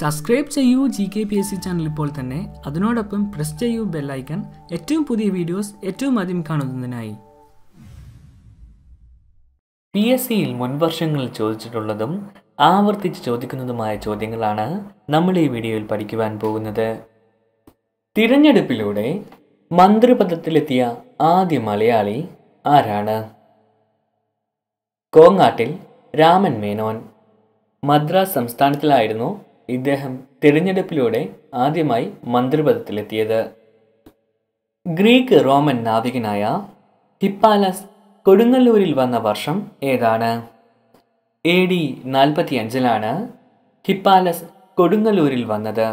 subscribe ചെയ്യൂ G K P S C channel ഇപ്പോൾ തന്നെ അതിനോടൊപ്പം പ്രസ് ചെയ്യൂ ബെല്ലൈക്കൺ ഏറ്റവും പുതിയ വീഡിയോസ് ഏറ്റവും ആദ്യം കാണുന്നതിനായി പി എസ് സിയിൽ മുൻവർഷങ്ങളിൽ ചോദിച്ചിട്ടുള്ളതും ആവർത്തിച്ച് ചോദിക്കുന്നതുമായ ചോദ്യങ്ങളാണ് നമ്മൾ ഈ വീഡിയോയിൽ പഠിക്കുവാൻ പോകുന്നത് തിരഞ്ഞെടുപ്പിലൂടെ മന്ത്രിപദത്തിലെത്തിയ ആദ്യ മലയാളി ആരാണ് കോങ്ങാട്ടിൽ രാമൻ മേനോൻ മദ്രാസ് സംസ്ഥാനത്തിലായിരുന്നു ഇദ്ദേഹം തിരഞ്ഞെടുപ്പിലൂടെ ആദ്യമായി മന്ത്രിപദത്തിലെത്തിയത് ഗ്രീക്ക് റോമൻ നാവികനായ ഹിപ്പാലസ് കൊടുങ്ങല്ലൂരിൽ വന്ന വർഷം ഏതാണ് എ ഡി നാൽപ്പത്തി അഞ്ചിലാണ് ഹിപ്പാലസ് കൊടുങ്ങല്ലൂരിൽ വന്നത്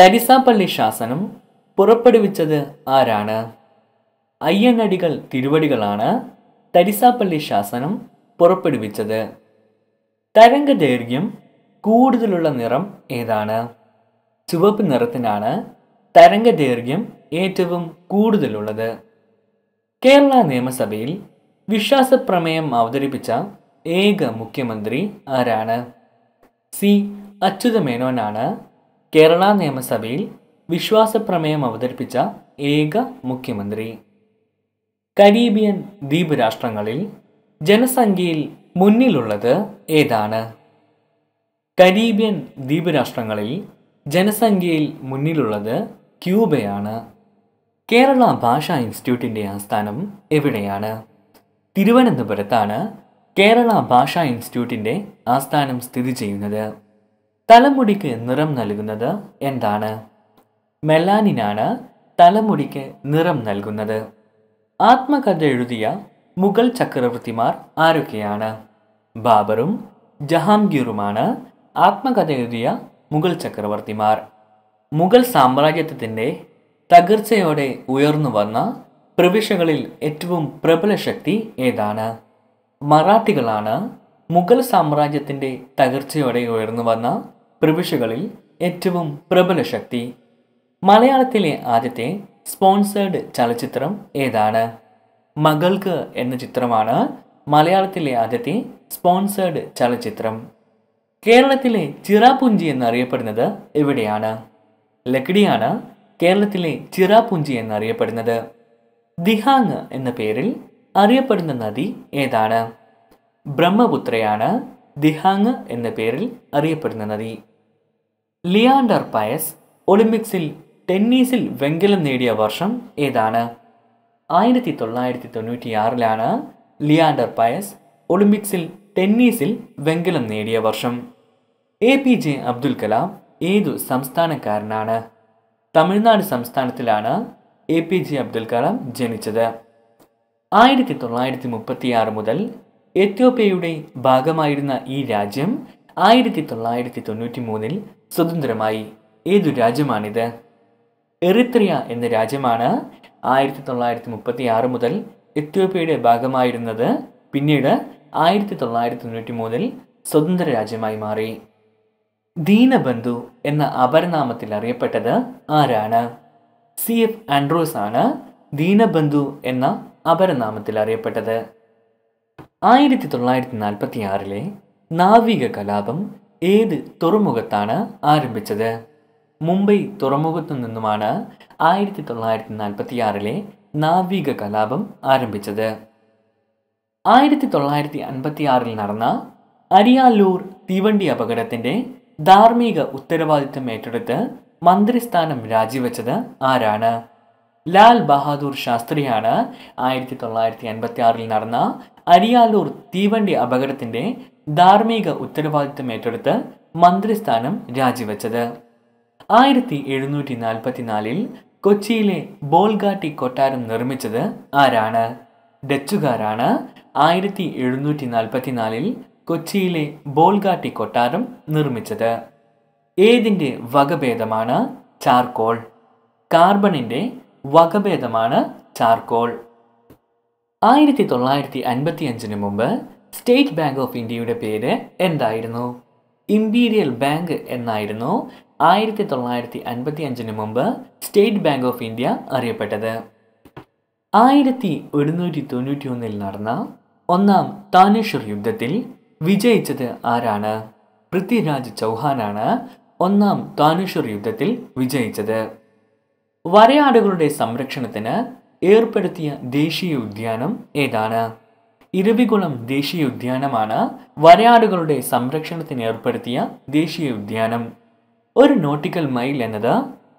തരിസാപ്പള്ളി ശാസനം പുറപ്പെടുവിച്ചത് ആരാണ് അയ്യനടികൾ തിരുവടികളാണ് തരിസാപ്പള്ളി ശാസനം പുറപ്പെടുവിച്ചത് തരംഗദൈർഘ്യം കൂടുതലുള്ള നിറം ഏതാണ് ചുവപ്പ് നിറത്തിനാണ് ദൈർഘ്യം ഏറ്റവും കൂടുതലുള്ളത് കേരള നിയമസഭയിൽ വിശ്വാസ പ്രമേയം അവതരിപ്പിച്ച ഏക മുഖ്യമന്ത്രി ആരാണ് സി അച്യുതമേനോനാണ് കേരള നിയമസഭയിൽ വിശ്വാസ പ്രമേയം അവതരിപ്പിച്ച ഏക മുഖ്യമന്ത്രി കരീബിയൻ ദ്വീപ് രാഷ്ട്രങ്ങളിൽ ജനസംഖ്യയിൽ മുന്നിലുള്ളത് ഏതാണ് കരീബിയൻ ദ്വീപ് രാഷ്ട്രങ്ങളിൽ ജനസംഖ്യയിൽ മുന്നിലുള്ളത് ക്യൂബയാണ് കേരള ഭാഷാ ഇൻസ്റ്റിറ്റ്യൂട്ടിൻ്റെ ആസ്ഥാനം എവിടെയാണ് തിരുവനന്തപുരത്താണ് കേരള ഭാഷാ ഇൻസ്റ്റിറ്റ്യൂട്ടിൻ്റെ ആസ്ഥാനം സ്ഥിതി ചെയ്യുന്നത് തലമുടിക്ക് നിറം നൽകുന്നത് എന്താണ് മെലാനിനാണ് തലമുടിക്ക് നിറം നൽകുന്നത് ആത്മകഥ എഴുതിയ മുഗൾ ചക്രവർത്തിമാർ ആരൊക്കെയാണ് ബാബറും ജഹാംഗീറുമാണ് ആത്മകഥ എഴുതിയ മുഗൾ ചക്രവർത്തിമാർ മുഗൾ സാമ്രാജ്യത്വത്തിൻ്റെ തകർച്ചയോടെ ഉയർന്നു വന്ന പ്രവിശ്യകളിൽ ഏറ്റവും പ്രബല ശക്തി ഏതാണ് മറാഠികളാണ് മുഗൾ സാമ്രാജ്യത്തിൻ്റെ തകർച്ചയോടെ ഉയർന്നു വന്ന പ്രവിശ്യകളിൽ ഏറ്റവും പ്രബല ശക്തി മലയാളത്തിലെ ആദ്യത്തെ സ്പോൺസേഡ് ചലച്ചിത്രം ഏതാണ് മകൾക്ക് എന്ന ചിത്രമാണ് മലയാളത്തിലെ ആദ്യത്തെ സ്പോൺസേഡ് ചലച്ചിത്രം കേരളത്തിലെ ചിറാപുഞ്ചി എന്നറിയപ്പെടുന്നത് എവിടെയാണ് ലക്കിടിയാണ് കേരളത്തിലെ ചിറാപുഞ്ചി എന്നറിയപ്പെടുന്നത് ദിഹാങ് എന്ന പേരിൽ അറിയപ്പെടുന്ന നദി ഏതാണ് ബ്രഹ്മപുത്രയാണ് ദിഹാങ് എന്ന പേരിൽ അറിയപ്പെടുന്ന നദി ലിയാണ്ടർ പയസ് ഒളിമ്പിക്സിൽ ടെന്നീസിൽ വെങ്കലം നേടിയ വർഷം ഏതാണ് ആയിരത്തി തൊള്ളായിരത്തി തൊണ്ണൂറ്റിയാറിലാണ് ലിയാണ്ടർ പയസ് ഒളിമ്പിക്സിൽ ടെന്നീസിൽ വെങ്കലം നേടിയ വർഷം A P J Abdul Kalam ഏതു സംസ്ഥാനക്കാരനാണ് തമിഴ്നാട് സംസ്ഥാനത്തിലാണ് A P J Abdul Kalam ജനിച്ചത് ആയിരത്തി തൊള്ളായിരത്തി മുപ്പത്തിയാറ് മുതൽ എത്യോപ്യയുടെ ഭാഗമായിരുന്ന ഈ രാജ്യം ആയിരത്തി തൊള്ളായിരത്തി തൊണ്ണൂറ്റി മൂന്നിൽ സ്വതന്ത്രമായി ഏതു രാജ്യമാണിത് എറിത്രിയ എന്ന രാജ്യമാണ് ആയിരത്തി തൊള്ളായിരത്തി മുപ്പത്തി ആറ് മുതൽ എത്യോപ്യയുടെ ഭാഗമായിരുന്നത് പിന്നീട് ആയിരത്തി തൊള്ളായിരത്തി തൊണ്ണൂറ്റി മൂന്നിൽ സ്വതന്ത്ര രാജ്യമായി മാറി ദീനബന്ധു എന്ന അപരനാമത്തിൽ അറിയപ്പെട്ടത് ആരാണ് സി എഫ് ആൻഡ്രൂസ് ആണ് ദീനബന്ധു എന്ന അപരനാമത്തിൽ അറിയപ്പെട്ടത് ആയിരത്തി തൊള്ളായിരത്തി നാൽപ്പത്തി ആറിലെ നാവിക കലാപം ഏത് തുറമുഖത്താണ് ആരംഭിച്ചത് മുംബൈ തുറമുഖത്തു നിന്നുമാണ് ആയിരത്തി തൊള്ളായിരത്തി നാൽപ്പത്തി ആറിലെ നാവിക കലാപം ആരംഭിച്ചത് ആയിരത്തി തൊള്ളായിരത്തി അൻപത്തി ആറിൽ നടന്ന അരിയാലൂർ തീവണ്ടി അപകടത്തിൻ്റെ ധാർമ്മിക ഉത്തരവാദിത്തം ഏറ്റെടുത്ത് മന്ത്രിസ്ഥാനം രാജിവെച്ചത് ആരാണ് ലാൽ ബഹാദൂർ ശാസ്ത്രിയാണ് ആയിരത്തി തൊള്ളായിരത്തി അൻപത്തി ആറിൽ നടന്ന അരിയാലൂർ തീവണ്ടി അപകടത്തിന്റെ ധാർമ്മിക ഉത്തരവാദിത്തം ഏറ്റെടുത്ത് മന്ത്രിസ്ഥാനം രാജിവെച്ചത് ആയിരത്തി എഴുന്നൂറ്റി നാൽപ്പത്തിനാലിൽ കൊച്ചിയിലെ ബോൾഗാട്ടി കൊട്ടാരം നിർമ്മിച്ചത് ആരാണ് ഡച്ചുകാരാണ് ആയിരത്തി എഴുന്നൂറ്റി നാൽപ്പത്തിനാലിൽ കൊച്ചിയിലെ ബോൾഗാട്ടി കൊട്ടാരം നിർമ്മിച്ചത് ഏതിൻ്റെ വകഭേദമാണ് ചാർക്കോൾ കാർബണിൻ്റെ വകഭേദമാണ് ചാർക്കോൾ ആയിരത്തി തൊള്ളായിരത്തി അൻപത്തി അഞ്ചിന് മുമ്പ് സ്റ്റേറ്റ് ബാങ്ക് ഓഫ് ഇന്ത്യയുടെ പേര് എന്തായിരുന്നു ഇമ്പീരിയൽ ബാങ്ക് എന്നായിരുന്നു ആയിരത്തി തൊള്ളായിരത്തി അൻപത്തി അഞ്ചിന് മുമ്പ് സ്റ്റേറ്റ് ബാങ്ക് ഓഫ് ഇന്ത്യ അറിയപ്പെട്ടത് ആയിരത്തി ഒരുന്നൂറ്റി തൊണ്ണൂറ്റി ഒന്നിൽ നടന്ന ഒന്നാം താനേശ്വർ യുദ്ധത്തിൽ വിജയിച്ചത് ആരാണ് പൃഥ്വിരാജ് ചൗഹാനാണ് ഒന്നാം താനുഷർ യുദ്ധത്തിൽ വിജയിച്ചത് വരയാടുകളുടെ സംരക്ഷണത്തിന് ഏർപ്പെടുത്തിയ ദേശീയ ഉദ്യാനം ഏതാണ് ഇരവികുളം ദേശീയ ഉദ്യാനമാണ് വരയാടുകളുടെ സംരക്ഷണത്തിന് ഏർപ്പെടുത്തിയ ദേശീയ ഉദ്യാനം ഒരു നോട്ടിക്കൽ മൈൽ എന്നത്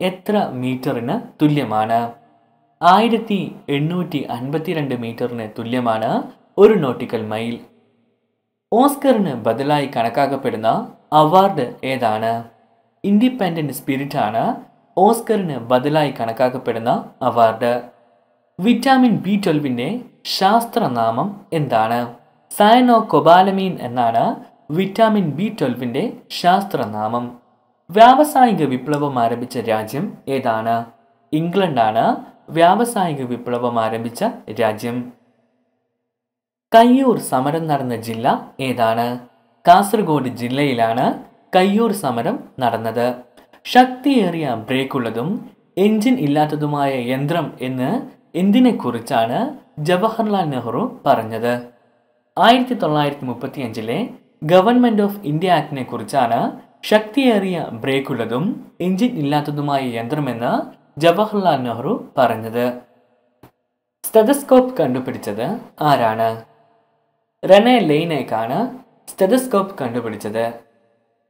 എത്ര മീറ്ററിന് തുല്യമാണ് ആയിരത്തി എണ്ണൂറ്റി അൻപത്തിരണ്ട് മീറ്ററിന് തുല്യമാണ് ഒരു നോട്ടിക്കൽ മൈൽ ഓസ്കറിന് ബദലായി കണക്കാക്കപ്പെടുന്ന അവാർഡ് ഏതാണ് സ്പിരിറ്റ് ആണ് ഓസ്കറിന് ബദലായി കണക്കാക്കപ്പെടുന്ന അവാർഡ് വിറ്റാമിൻ ബി ട്വൽവിൻ്റെ ശാസ്ത്രനാമം എന്താണ് സയനോ കൊബാലമീൻ എന്നാണ് വിറ്റാമിൻ ബി ട്വൽവിൻ്റെ ശാസ്ത്രനാമം വ്യാവസായിക വിപ്ലവം ആരംഭിച്ച രാജ്യം ഏതാണ് ഇംഗ്ലണ്ടാണ് വ്യാവസായിക വിപ്ലവം ആരംഭിച്ച രാജ്യം കയ്യൂർ സമരം നടന്ന ജില്ല ഏതാണ് കാസർഗോഡ് ജില്ലയിലാണ് കയ്യൂർ സമരം നടന്നത് ശക്തിയേറിയ ബ്രേക്കുള്ളതും എഞ്ചിൻ ഇല്ലാത്തതുമായ യന്ത്രം എന്ന് എന്തിനെക്കുറിച്ചാണ് ജവഹർലാൽ നെഹ്റു പറഞ്ഞത് ആയിരത്തി തൊള്ളായിരത്തി അഞ്ചിലെ ഗവൺമെൻറ് ഓഫ് ഇന്ത്യ ആക്ടിനെ കുറിച്ചാണ് ശക്തിയേറിയ ബ്രേക്കുള്ളതും എഞ്ചിൻ ഇല്ലാത്തതുമായ യന്ത്രമെന്ന് ജവഹർലാൽ നെഹ്റു പറഞ്ഞത് സ്റ്റെതസ്കോപ്പ് കണ്ടുപിടിച്ചത് ആരാണ് റെനെ ലെയ്നേക്കാണ് സ്റ്റെതസ്കോപ്പ് കണ്ടുപിടിച്ചത്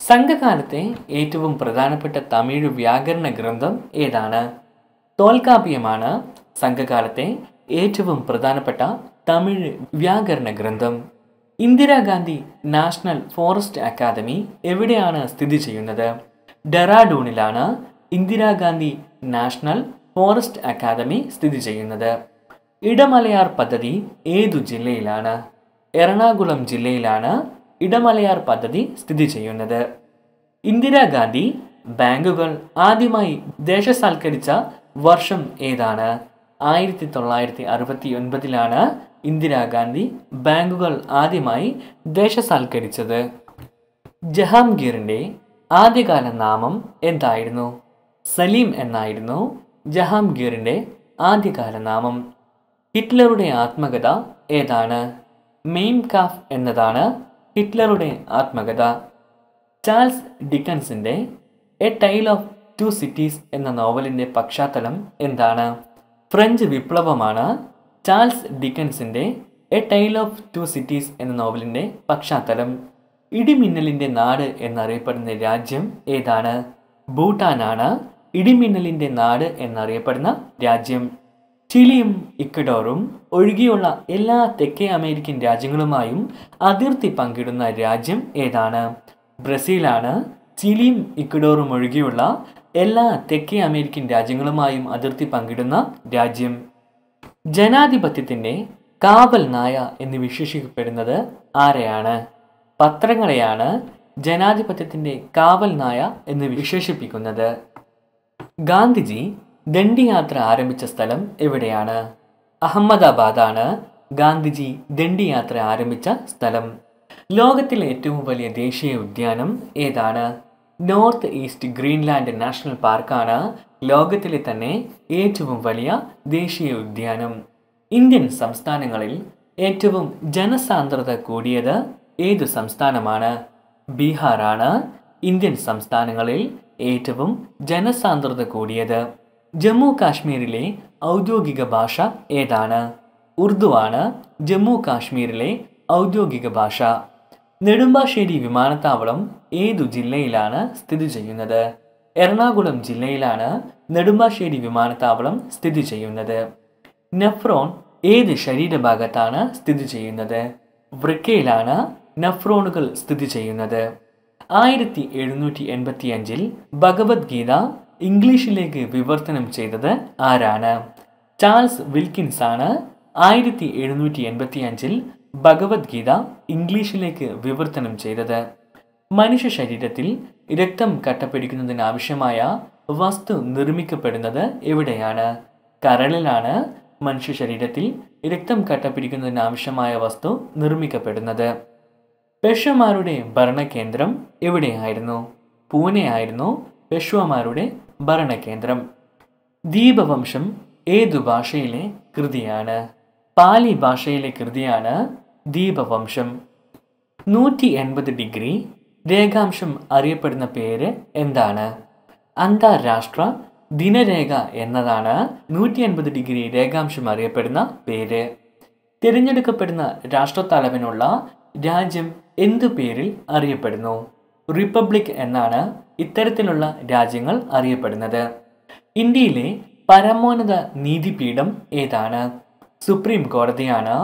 സംഘകാലത്തെ ഏറ്റവും പ്രധാനപ്പെട്ട തമിഴ് വ്യാകരണ ഗ്രന്ഥം ഏതാണ് തോൽക്കാപ്യമാണ് സംഘകാലത്തെ ഏറ്റവും പ്രധാനപ്പെട്ട തമിഴ് വ്യാകരണ ഗ്രന്ഥം ഇന്ദിരാഗാന്ധി നാഷണൽ ഫോറസ്റ്റ് അക്കാദമി എവിടെയാണ് സ്ഥിതി ചെയ്യുന്നത് ഡെറാഡൂണിലാണ് ഇന്ദിരാഗാന്ധി നാഷണൽ ഫോറസ്റ്റ് അക്കാദമി സ്ഥിതി ചെയ്യുന്നത് ഇടമലയാർ പദ്ധതി ഏതു ജില്ലയിലാണ് എറണാകുളം ജില്ലയിലാണ് ഇടമലയാർ പദ്ധതി സ്ഥിതി ചെയ്യുന്നത് ഇന്ദിരാഗാന്ധി ബാങ്കുകൾ ആദ്യമായി ദേശസാൽക്കരിച്ച വർഷം ഏതാണ് ആയിരത്തി തൊള്ളായിരത്തി അറുപത്തി ഒൻപതിലാണ് ഇന്ദിരാഗാന്ധി ബാങ്കുകൾ ആദ്യമായി ദേശസാൽക്കരിച്ചത് ജഹാംഗീറിൻ്റെ ആദ്യകാല നാമം എന്തായിരുന്നു സലീം എന്നായിരുന്നു ജഹാംഗീറിൻ്റെ ആദ്യകാല നാമം ഹിറ്റ്ലറുടെ ആത്മകഥ ഏതാണ് മെയിം കാഫ് എന്നതാണ് ഹിറ്റ്ലറുടെ ആത്മകഥ ചാൾസ് ഡിക്കൻസിൻ്റെ a tale of two cities എന്ന നോവലിൻ്റെ പശ്ചാത്തലം എന്താണ് ഫ്രഞ്ച് വിപ്ലവമാണ് ചാൾസ് ഡിക്കൻസിൻ്റെ a tale of two cities എന്ന നോവലിൻ്റെ പശ്ചാത്തലം ഇടിമിന്നലിൻ്റെ നാട് എന്നറിയപ്പെടുന്ന രാജ്യം ഏതാണ് ഭൂട്ടാനാണ് ഇടിമിന്നലിൻ്റെ നാട് എന്നറിയപ്പെടുന്ന രാജ്യം ചിലിയും ഇക്വഡോറും ഒഴികെയുള്ള എല്ലാ തെക്കേ അമേരിക്കൻ രാജ്യങ്ങളുമായും അതിർത്തി പങ്കിടുന്ന രാജ്യം ഏതാണ് ബ്രസീലാണ് ചിലിയും ഇക്വഡോറും ഒഴികെയുള്ള എല്ലാ തെക്കേ അമേരിക്കൻ രാജ്യങ്ങളുമായും അതിർത്തി പങ്കിടുന്ന രാജ്യം ജനാധിപത്യത്തിൻ്റെ കാവൽ നായ എന്ന് വിശേഷിക്കപ്പെടുന്നത് ആരെയാണ് പത്രങ്ങളെയാണ് ജനാധിപത്യത്തിൻ്റെ കാവൽ നായ എന്ന് വിശേഷിപ്പിക്കുന്നത് ഗാന്ധിജി ദണ്ഡിയാത്ര ആരംഭിച്ച സ്ഥലം എവിടെയാണ് അഹമ്മദാബാദാണ് ഗാന്ധിജി ദണ്ഡിയാത്ര ആരംഭിച്ച സ്ഥലം ലോകത്തിലെ ഏറ്റവും വലിയ ദേശീയ ഉദ്യാനം ഏതാണ് നോർത്ത് ഈസ്റ്റ് ഗ്രീൻലാൻഡ് നാഷണൽ പാർക്കാണ് ലോകത്തിലെ തന്നെ ഏറ്റവും വലിയ ദേശീയ ഉദ്യാനം ഇന്ത്യൻ സംസ്ഥാനങ്ങളിൽ ഏറ്റവും ജനസാന്ദ്രത കൂടിയത് ഏതു സംസ്ഥാനമാണ് ബീഹാറാണ് ഇന്ത്യൻ സംസ്ഥാനങ്ങളിൽ ഏറ്റവും ജനസാന്ദ്രത കൂടിയത് ജമ്മു കാശ്മീരിലെ ഔദ്യോഗിക ഭാഷ ഏതാണ് ഉർദുവാണ് ജമ്മു കാശ്മീരിലെ ഔദ്യോഗിക ഭാഷ നെടുമ്പാശ്ശേരി വിമാനത്താവളം ഏതു ജില്ലയിലാണ് സ്ഥിതി ചെയ്യുന്നത് എറണാകുളം ജില്ലയിലാണ് നെടുമ്പാശ്ശേരി വിമാനത്താവളം സ്ഥിതി ചെയ്യുന്നത് നെഫ്രോൺ ഏത് ശരീരഭാഗത്താണ് സ്ഥിതി ചെയ്യുന്നത് വൃക്കയിലാണ് നെഫ്രോണുകൾ സ്ഥിതി ചെയ്യുന്നത് ആയിരത്തി എഴുന്നൂറ്റി അഞ്ചിൽ ഭഗവത്ഗീത ഇംഗ്ലീഷിലേക്ക് വിവർത്തനം ചെയ്തത് ആരാണ് ചാൾസ് വിൽക്കിൻസ് ആണ് ആയിരത്തി എഴുന്നൂറ്റി എൺപത്തി അഞ്ചിൽ ഭഗവത്ഗീത ഇംഗ്ലീഷിലേക്ക് വിവർത്തനം ചെയ്തത് മനുഷ്യ ശരീരത്തിൽ രക്തം കട്ടപ്പിടിക്കുന്നതിനാവശ്യമായ വസ്തു നിർമ്മിക്കപ്പെടുന്നത് എവിടെയാണ് കരളിലാണ് മനുഷ്യ ശരീരത്തിൽ രക്തം കട്ടപ്പിടിക്കുന്നതിനാവശ്യമായ വസ്തു നിർമ്മിക്കപ്പെടുന്നത് പെഷ്വമാരുടെ ഭരണകേന്ദ്രം എവിടെയായിരുന്നു പൂനെ ആയിരുന്നു പെഷ്വമാരുടെ ഭരണകേന്ദ്രം ദീപവംശം ഏതു ഭാഷയിലെ കൃതിയാണ് പാലി ഭാഷയിലെ കൃതിയാണ് ദീപവംശം നൂറ്റി എൺപത് ഡിഗ്രി രേഖാംശം അറിയപ്പെടുന്ന പേര് എന്താണ് അന്താരാഷ്ട്ര ദിനരേഖ എന്നതാണ് നൂറ്റി എൺപത് ഡിഗ്രി രേഖാംശം അറിയപ്പെടുന്ന പേര് തിരഞ്ഞെടുക്കപ്പെടുന്ന രാഷ്ട്രത്തലവനുള്ള രാജ്യം എന്തു പേരിൽ അറിയപ്പെടുന്നു റിപ്പബ്ലിക് എന്നാണ് ഇത്തരത്തിലുള്ള രാജ്യങ്ങൾ അറിയപ്പെടുന്നത് ഇന്ത്യയിലെ പരമോന്നത നീതിപീഠം ഏതാണ് സുപ്രീം കോടതിയാണ്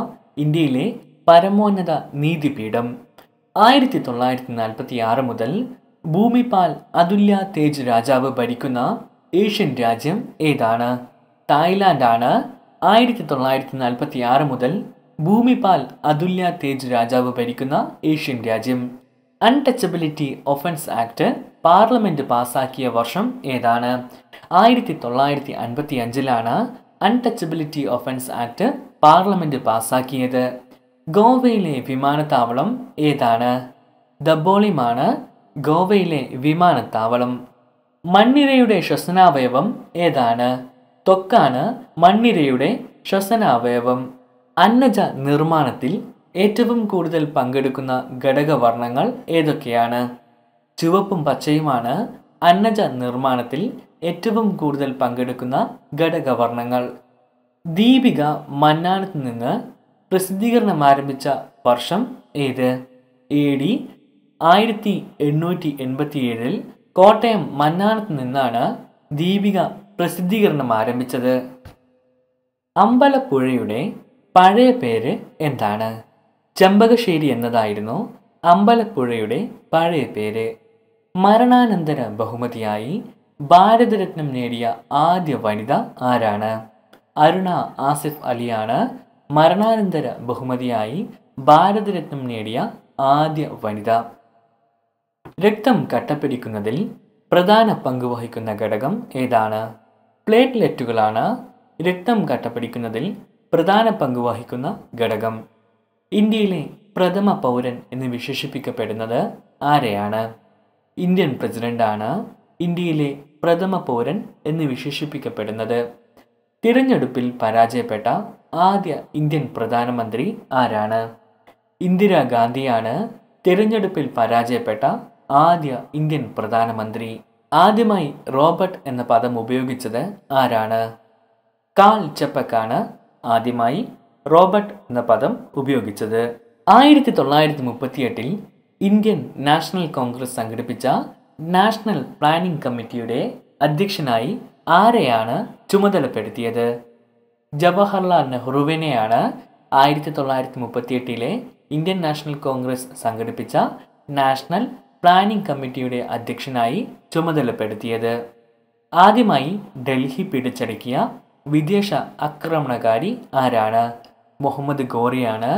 ഇന്ത്യയിലെ പരമോന്നത നീതിപീഠം ആയിരത്തി തൊള്ളായിരത്തി നാൽപ്പത്തി ആറ് മുതൽ ഭൂമിപാൽ അതുല്യ തേജ് രാജാവ് ഭരിക്കുന്ന ഏഷ്യൻ രാജ്യം ഏതാണ് തായ്ലാന്റാണ് ആയിരത്തി തൊള്ളായിരത്തി നാൽപ്പത്തി ആറ് മുതൽ ഭൂമിപാൽ അതുല്യ തേജ് രാജാവ് ഭരിക്കുന്ന ഏഷ്യൻ രാജ്യം അൺടച്ചബിലിറ്റി ഒഫൻസ് ആക്ട് പാർലമെൻറ്റ് പാസാക്കിയ വർഷം ഏതാണ് ആയിരത്തി തൊള്ളായിരത്തി അൻപത്തി അഞ്ചിലാണ് അൺടച്ചബിലിറ്റി ഒഫൻസ് ആക്ട് പാർലമെൻറ്റ് പാസാക്കിയത് ഗോവയിലെ വിമാനത്താവളം ഏതാണ് ദബോളിമാണ് ഗോവയിലെ വിമാനത്താവളം മണ്ണിരയുടെ ശ്വസനാവയവം ഏതാണ് തൊക്കാണ് മണ്ണിരയുടെ ശ്വസനാവയവം അന്നജ നിർമ്മാണത്തിൽ ഏറ്റവും കൂടുതൽ പങ്കെടുക്കുന്ന ഘടകവർണ്ണങ്ങൾ ഏതൊക്കെയാണ് ചുവപ്പും പച്ചയുമാണ് അന്നജ നിർമ്മാണത്തിൽ ഏറ്റവും കൂടുതൽ പങ്കെടുക്കുന്ന ഘടകവർണ്ണങ്ങൾ ദീപിക മന്നാനത്ത് നിന്ന് പ്രസിദ്ധീകരണം ആരംഭിച്ച വർഷം ഏത് എ ഡി ആയിരത്തി എണ്ണൂറ്റി എൺപത്തിയേഴിൽ കോട്ടയം മന്നാനത്ത് നിന്നാണ് ദീപിക പ്രസിദ്ധീകരണം ആരംഭിച്ചത് അമ്പലപ്പുഴയുടെ പഴയ പേര് എന്താണ് ചമ്പകശ്ശേരി എന്നതായിരുന്നു അമ്പലപ്പുഴയുടെ പഴയ പേര് മരണാനന്തര ബഹുമതിയായി ഭാരതരത്നം നേടിയ ആദ്യ വനിത ആരാണ് അരുണ ആസിഫ് അലിയാണ് മരണാനന്തര ബഹുമതിയായി ഭാരതരത്നം നേടിയ ആദ്യ വനിത രക്തം കട്ടപ്പിടിക്കുന്നതിൽ പ്രധാന പങ്ക് വഹിക്കുന്ന ഘടകം ഏതാണ് പ്ലേറ്റ്ലെറ്റുകളാണ് രക്തം കട്ടപ്പിടിക്കുന്നതിൽ പ്രധാന പങ്ക് വഹിക്കുന്ന ഘടകം ഇന്ത്യയിലെ പ്രഥമ പൗരൻ എന്ന് വിശേഷിപ്പിക്കപ്പെടുന്നത് ആരെയാണ് ഇന്ത്യൻ പ്രസിഡന്റാണ് ഇന്ത്യയിലെ പ്രഥമ പൗരൻ എന്ന് വിശേഷിപ്പിക്കപ്പെടുന്നത് തിരഞ്ഞെടുപ്പിൽ പരാജയപ്പെട്ട ആദ്യ ഇന്ത്യൻ പ്രധാനമന്ത്രി ആരാണ് ഇന്ദിരാഗാന്ധിയാണ് തിരഞ്ഞെടുപ്പിൽ പരാജയപ്പെട്ട ആദ്യ ഇന്ത്യൻ പ്രധാനമന്ത്രി ആദ്യമായി റോബർട്ട് എന്ന പദം ഉപയോഗിച്ചത് ആരാണ് കാൽ ചെപ്പക്കാണ് ആദ്യമായി റോബർട്ട് എന്ന പദം ഉപയോഗിച്ചത് ആയിരത്തി തൊള്ളായിരത്തി എട്ടിൽ ഇന്ത്യൻ നാഷണൽ കോൺഗ്രസ് സംഘടിപ്പിച്ച നാഷണൽ പ്ലാനിംഗ് കമ്മിറ്റിയുടെ അധ്യക്ഷനായി ആരെയാണ് ചുമതലപ്പെടുത്തിയത് ജവഹർലാൽ നെഹ്റുവിനെയാണ് ആയിരത്തി തൊള്ളായിരത്തി എട്ടിലെ ഇന്ത്യൻ നാഷണൽ കോൺഗ്രസ് സംഘടിപ്പിച്ച നാഷണൽ പ്ലാനിംഗ് കമ്മിറ്റിയുടെ അധ്യക്ഷനായി ചുമതലപ്പെടുത്തിയത് ആദ്യമായി ഡൽഹി പിടിച്ചടക്കിയ വിദേശ ആക്രമണകാരി ആരാണ് മുഹമ്മദ് ഗോറിയാണ്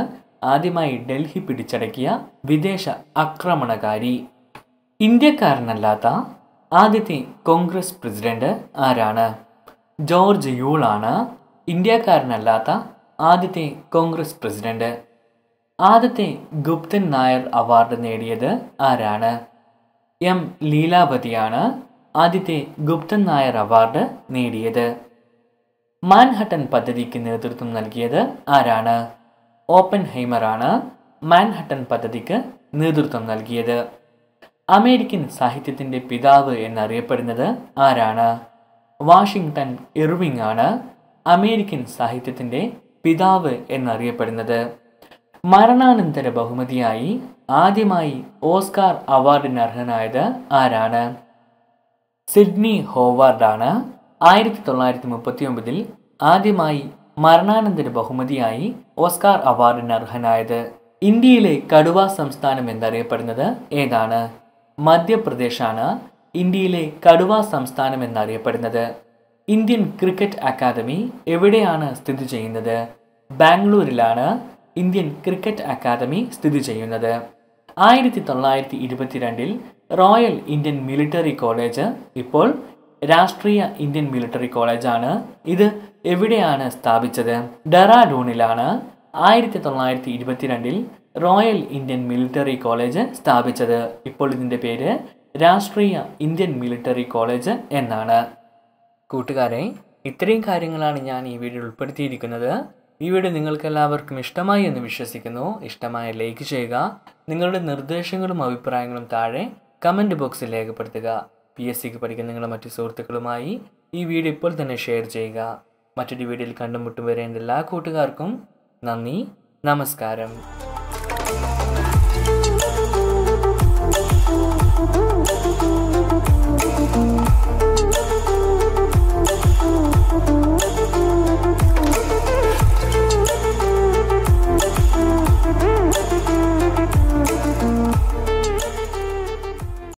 ആദ്യമായി ഡൽഹി പിടിച്ചടക്കിയ വിദേശ ആക്രമണകാരി ഇന്ത്യക്കാരനല്ലാത്ത ആദ്യത്തെ കോൺഗ്രസ് പ്രസിഡന്റ് ആരാണ് ജോർജ് യൂളാണ് ഇന്ത്യക്കാരനല്ലാത്ത ആദ്യത്തെ കോൺഗ്രസ് പ്രസിഡന്റ് ആദ്യത്തെ ഗുപ്തൻ നായർ അവാർഡ് നേടിയത് ആരാണ് എം ലീലാവതിയാണ് ആദ്യത്തെ ഗുപ്തൻ നായർ അവാർഡ് നേടിയത് മാൻഹട്ടൻ പദ്ധതിക്ക് നേതൃത്വം നൽകിയത് ആരാണ് ഓപ്പൻ ഹൈമറാണ് മാൻഹട്ടൻ പദ്ധതിക്ക് നേതൃത്വം നൽകിയത് അമേരിക്കൻ സാഹിത്യത്തിൻ്റെ പിതാവ് എന്നറിയപ്പെടുന്നത് ആരാണ് വാഷിങ്ടൺ ഇർവിംഗ് ആണ് അമേരിക്കൻ സാഹിത്യത്തിൻ്റെ പിതാവ് എന്നറിയപ്പെടുന്നത് മരണാനന്തര ബഹുമതിയായി ആദ്യമായി ഓസ്കാർ അവാർഡിന് അർഹനായത് ആരാണ് സിഡ്നി ഹോവാർഡാണ് ആയിരത്തി തൊള്ളായിരത്തി മുപ്പത്തി ഒമ്പതിൽ ആദ്യമായി മരണാനന്തര ബഹുമതിയായി ഓസ്കാർ അവാർഡിന് അർഹനായത് ഇന്ത്യയിലെ കടുവ സംസ്ഥാനം എന്നറിയപ്പെടുന്നത് ഏതാണ് മധ്യപ്രദേശാണ് ഇന്ത്യയിലെ കടുവ സംസ്ഥാനം എന്നറിയപ്പെടുന്നത് ഇന്ത്യൻ ക്രിക്കറ്റ് അക്കാദമി എവിടെയാണ് സ്ഥിതി ചെയ്യുന്നത് ബാംഗ്ലൂരിലാണ് ഇന്ത്യൻ ക്രിക്കറ്റ് അക്കാദമി സ്ഥിതി ചെയ്യുന്നത് ആയിരത്തി തൊള്ളായിരത്തി ഇരുപത്തിരണ്ടിൽ റോയൽ ഇന്ത്യൻ മിലിറ്ററി കോളേജ് ഇപ്പോൾ രാഷ്ട്രീയ ഇന്ത്യൻ മിലിറ്ററി കോളേജാണ് ഇത് എവിടെയാണ് സ്ഥാപിച്ചത് ഡെറാഡൂണിലാണ് ആയിരത്തി തൊള്ളായിരത്തി ഇരുപത്തിരണ്ടിൽ റോയൽ ഇന്ത്യൻ മിലിറ്ററി കോളേജ് സ്ഥാപിച്ചത് ഇപ്പോൾ ഇതിൻ്റെ പേര് രാഷ്ട്രീയ ഇന്ത്യൻ മിലിറ്ററി കോളേജ് എന്നാണ് കൂട്ടുകാരെ ഇത്രയും കാര്യങ്ങളാണ് ഞാൻ ഈ വീഡിയോ ഉൾപ്പെടുത്തിയിരിക്കുന്നത് ഈ വീഡിയോ നിങ്ങൾക്കെല്ലാവർക്കും ഇഷ്ടമായി എന്ന് വിശ്വസിക്കുന്നു ഇഷ്ടമായ ലൈക്ക് ചെയ്യുക നിങ്ങളുടെ നിർദ്ദേശങ്ങളും അഭിപ്രായങ്ങളും താഴെ കമൻറ്റ് ബോക്സിൽ രേഖപ്പെടുത്തുക പി എസ് സിക്ക് പഠിക്കുന്ന നിങ്ങളുടെ മറ്റു സുഹൃത്തുക്കളുമായി ഈ വീഡിയോ ഇപ്പോൾ തന്നെ ഷെയർ ചെയ്യുക മറ്റൊരു വീഡിയോയിൽ കണ്ടുമുട്ടും വരെ എൻ്റെ എല്ലാ കൂട്ടുകാർക്കും നന്ദി നമസ്കാരം